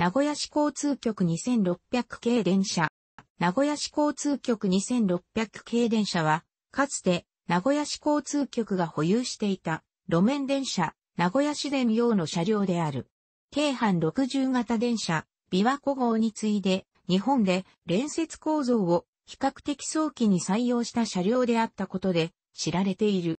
名古屋市交通局2600系電車。名古屋市交通局2600系電車は、かつて名古屋市交通局が保有していた路面電車、名古屋市電用の車両である。京阪60型電車、琵琶湖号に次いで、日本で連接構造を比較的早期に採用した車両であったことで知られている。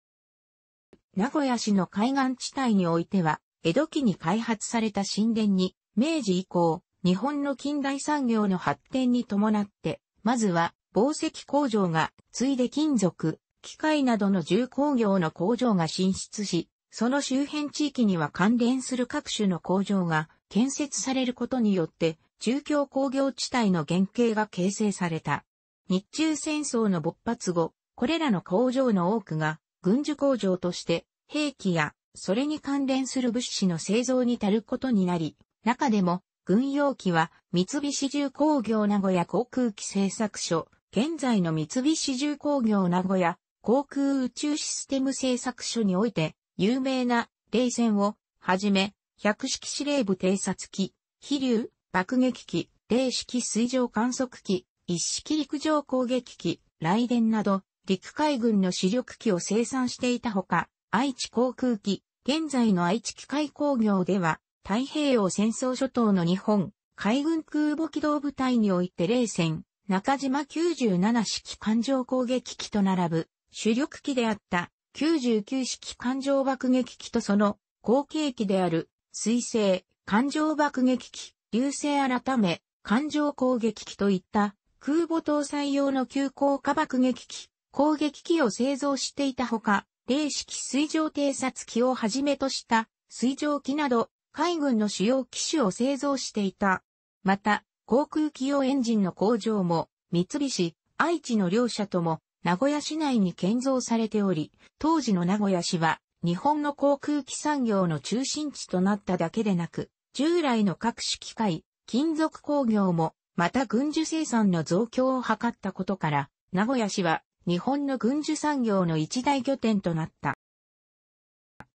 名古屋市の海岸地帯においては、江戸期に開発された神殿に明治以降、日本の近代産業の発展に伴って、まずは、紡績工場が、ついで金属、機械などの重工業の工場が進出し、その周辺地域には関連する各種の工場が建設されることによって、中京工業地帯の原型が形成された。日中戦争の勃発後、これらの工場の多くが軍需工場として兵器やそれに関連する物資の製造に足ることになり、中でも、軍用機は三菱重工業名古屋航空機製作所、現在の三菱重工業名古屋航空宇宙システム製作所において、有名な冷戦をはじめ、百式司令部偵察機、飛竜、爆撃機、冷式水上観測機、一式陸上攻撃機、雷電など、陸海軍の主力機を生産していたほか、愛知航空機、現在の愛知機械工業では、太平洋戦争諸島の日本、海軍空母機動部隊において冷戦、中島97式艦上攻撃機と並ぶ主力機であった99式艦上爆撃機とその後継機である水星、艦上爆撃機、流星改め、艦上攻撃機といった空母搭載用の急降下爆撃機、攻撃機を製造していたほか、零式水上偵察機をはじめとした水上機など海軍の主要機種を製造していた。また、航空機用エンジンの工場も、三菱、愛知の両社とも、名古屋市内に建造されており、当時の名古屋市は、日本の航空機産業の中心地となっただけでなく、従来の各種機械、金属工業も、また軍需生産の増強を図ったことから、名古屋市は日本の軍需産業の一大拠点となった。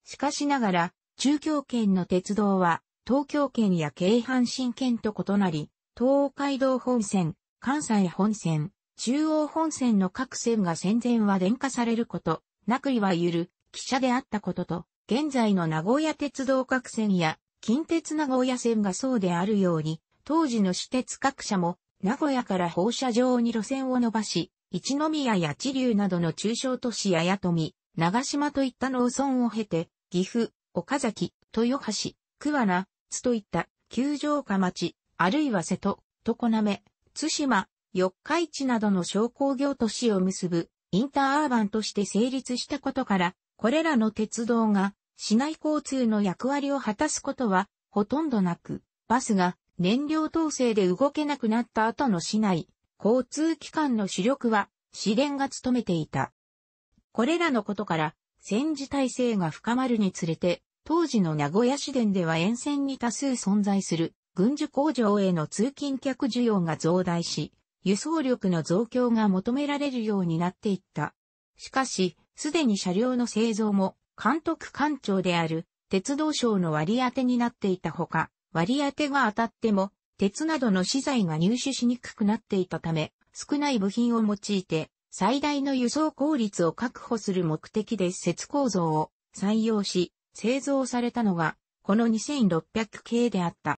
しかしながら、中京圏の鉄道は、東京圏や京阪神圏と異なり、東海道本線、関西本線、中央本線の各線が戦前は電化されること、なくいわゆる、汽車であったことと、現在の名古屋鉄道各線や、近鉄名古屋線がそうであるように、当時の私鉄各社も、名古屋から放射状に路線を伸ばし、一宮や地流などの中小都市や八富、長島といった農村を経て、岐阜、岡崎、豊橋、桑名、津といった九条下町、あるいは瀬戸、常滑、津島、四日市などの商工業都市を結ぶインターアーバンとして成立したことから、これらの鉄道が市内交通の役割を果たすことはほとんどなく、バスが燃料統制で動けなくなった後の市内、交通機関の主力は市電が務めていた。これらのことから、戦時体制が深まるにつれて、当時の名古屋市電では沿線に多数存在する軍需工場への通勤客需要が増大し、輸送力の増強が求められるようになっていった。しかし、すでに車両の製造も監督官庁である鉄道省の割り当てになっていたほか、割り当てが当たっても鉄などの資材が入手しにくくなっていたため、少ない部品を用いて最大の輸送効率を確保する目的で施設構造を採用し、製造されたのが、この2600系であった。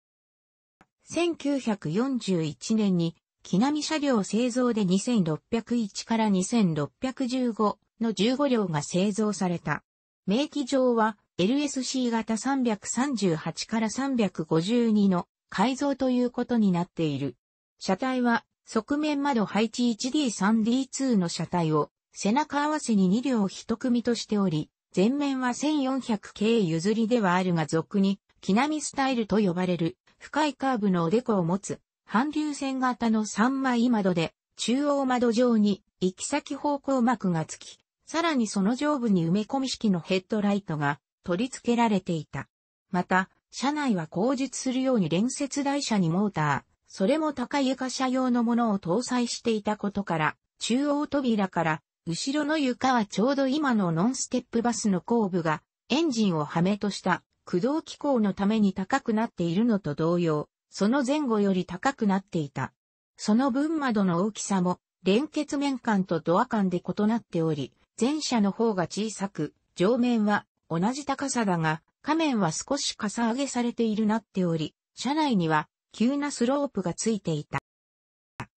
1941年に、木並車両製造で2601から2615の15両が製造された。名機上は LSC 型338から352の改造ということになっている。車体は側面窓配置 1D3D2 の車体を背中合わせに2両1組としており、前面は 1400K 譲りではあるが俗に、木並スタイルと呼ばれる、深いカーブのおでこを持つ、半流線型の三枚窓で、中央窓上に行き先方向幕がつき、さらにその上部に埋め込み式のヘッドライトが取り付けられていた。また、車内は工述するように連接台車にモーター、それも高床車用のものを搭載していたことから、中央扉から後ろの床はちょうど今のノンステップバスの後部がエンジンをはめとした駆動機構のために高くなっているのと同様、その前後より高くなっていた。その分窓の大きさも連結面間とドア間で異なっており、前者の方が小さく、上面は同じ高さだが、下面は少しかさ上げされているなっており、車内には急なスロープがついていた。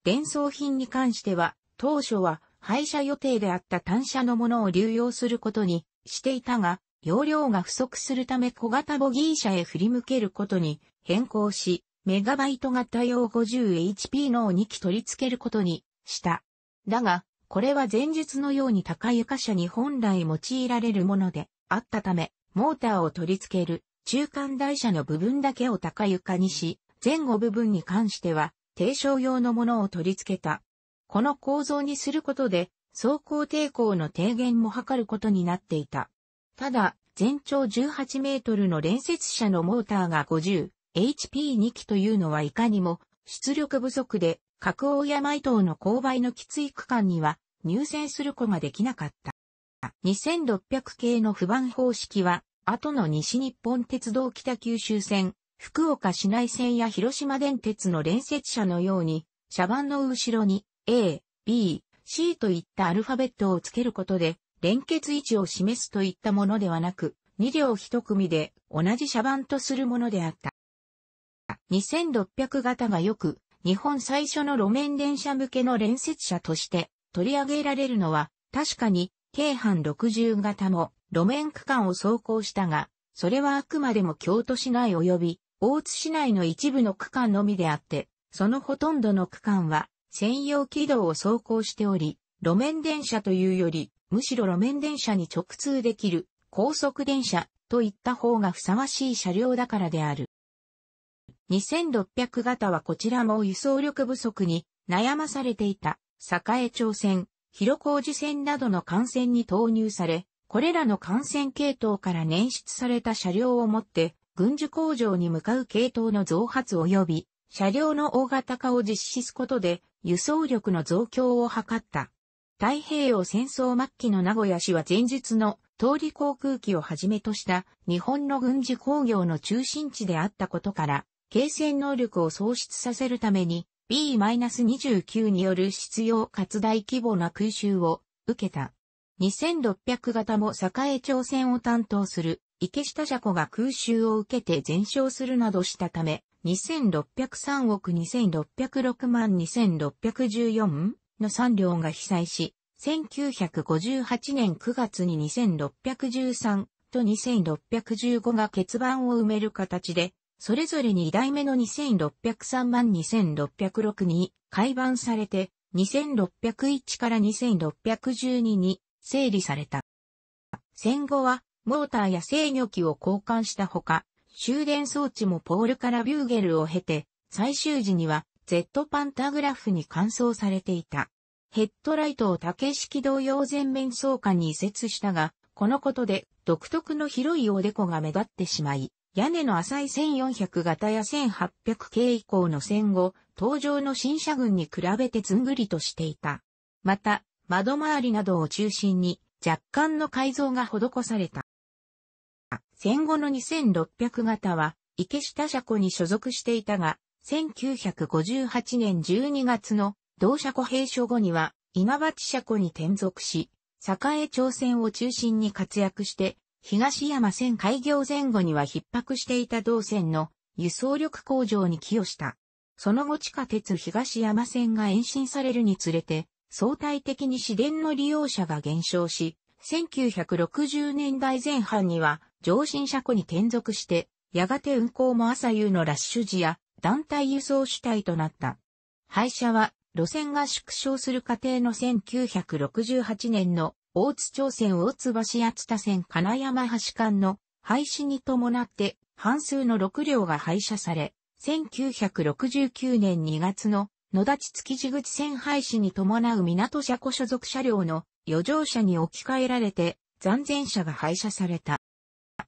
伝送品に関しては、当初は廃車予定であった単車のものを流用することにしていたが、容量が不足するため小型ボギー車へ振り向けることに変更し、メガバイト型用 50HP のを2機取り付けることにした。だが、これは前述のように高床車に本来用いられるものであったため、モーターを取り付ける中間台車の部分だけを高床にし、前後部分に関しては、低床用のものを取り付けたこの構造にすることで、走行抵抗の低減も図ることになっていた。ただ、全長18メートルの連接車のモーターが 50HP2 機というのはいかにも出力不足で、格大山伊東の勾配のきつい区間には入線する子ができなかった。2600系の不番方式は、後の西日本鉄道北九州線、福岡市内線や広島電鉄の連接車のように、車番の後ろに A、B、C といったアルファベットをつけることで、連結位置を示すといったものではなく、2両1組で同じ車番とするものであった。2600型がよく、日本最初の路面電車向けの連接車として取り上げられるのは、確かに、京阪60型も路面区間を走行したが、それはあくまでも京都市内及び大津市内の一部の区間のみであって、そのほとんどの区間は専用軌道を走行しており、路面電車というより、むしろ路面電車に直通できる高速電車といった方がふさわしい車両だからである。2600型はこちらも輸送力不足に悩まされていた栄町線、広小路線などの幹線に投入され、これらの幹線系統から捻出された車両をもって軍需工場に向かう系統の増発及び車両の大型化を実施すことで輸送力の増強を図った。太平洋戦争末期の名古屋市は前日の通り航空機をはじめとした日本の軍事工業の中心地であったことから、継戦能力を喪失させるために B-29 による必要活大規模な空襲を受けた。2600型も栄朝鮮を担当する池下車庫が空襲を受けて全焼するなどしたため、2603億2606万2614の3両が被災し、1958年9月に2613と2615が欠番を埋める形で、それぞれ2代目の2603万2606に改版されて、2601から2612に整理された。戦後は、モーターや制御機を交換したほか、終電装置もポールからビューゲルを経て、最終時には Z パンタグラフに換装されていた。ヘッドライトを竹式同様全面装下に移設したが、このことで独特の広いおでこが目立ってしまい、屋根の浅い1400型や1800系以降の戦後、登場の新車群に比べてずんぐりとしていた。また、窓周りなどを中心に若干の改造が施された。戦後の2600型は、池下車庫に所属していたが、1958年12月の同車庫閉所後には、稲町車庫に転属し、栄朝鮮を中心に活躍して、東山線開業前後には逼迫していた同線の輸送力向上に寄与した。その後地下鉄東山線が延伸されるにつれて、相対的に市電の利用者が減少し、1960年代前半には上新車庫に転属して、やがて運行も朝夕のラッシュ時や団体輸送主体となった。廃車は路線が縮小する過程の1968年の大津町線大津橋八田線金山橋間の廃止に伴って半数の6両が廃車され、1969年2月の野立築地口線廃止に伴う港車庫所属車両の余剰車に置き換えられて残前車が廃車された。